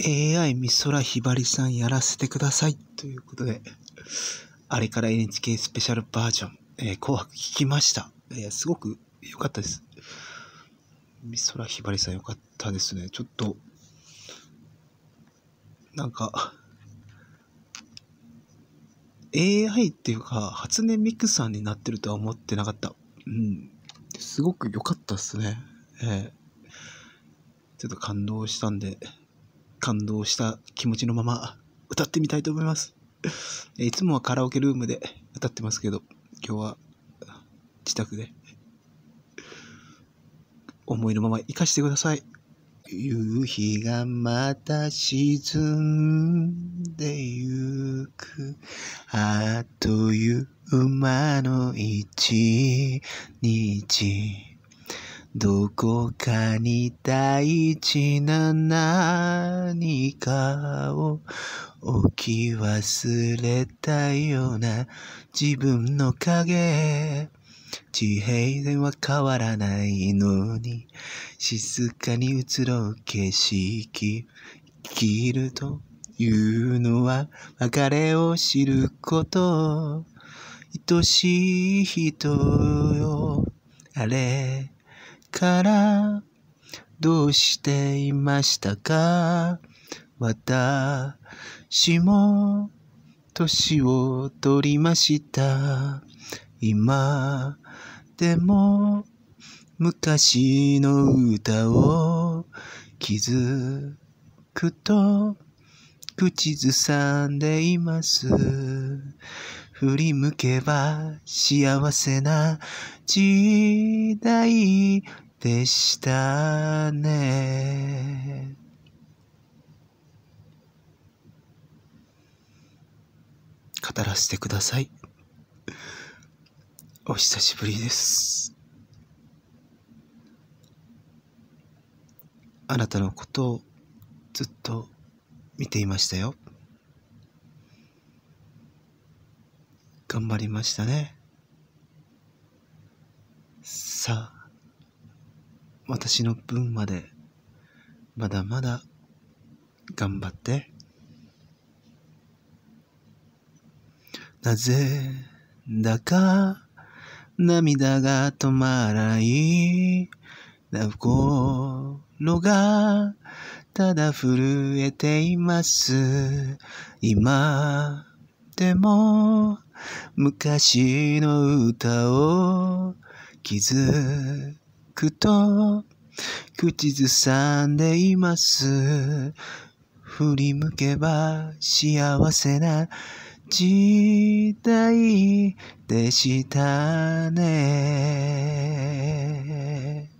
AI 美空ひばりさんやらせてくださいということで、あれから NHK スペシャルバージョン、えー、紅白聞きました。えや、すごく良かったです。美空ひばりさん良かったですね。ちょっと、なんか、AI っていうか、初音ミクさんになってるとは思ってなかった。うん。すごく良かったっすね。えー、ちょっと感動したんで、感動した気持ちのまま歌ってみたいと思います。いつもはカラオケルームで歌ってますけど、今日は自宅で思いのまま生かしてください。夕日がまた沈んでゆく。あっという間の一日。どこかに大事な何かを置き忘れたような自分の影地平線は変わらないのに静かに移ろう景色生きるというのは別れを知ること愛しい人よあれからどうしていましたか私も年を取りました今でも昔の歌を気づくと口ずさんでいます振り向けば幸せな時代でしたね。語らせてください。お久しぶりです。あなたのことをずっと見ていましたよ。頑張りましたね。さあ、私の分まで、まだまだ、頑張って。なぜだか、涙が止まらない。心が、ただ震えています。今、ても昔の歌を気づくと口ずさんでいます振り向けば幸せな時代でしたね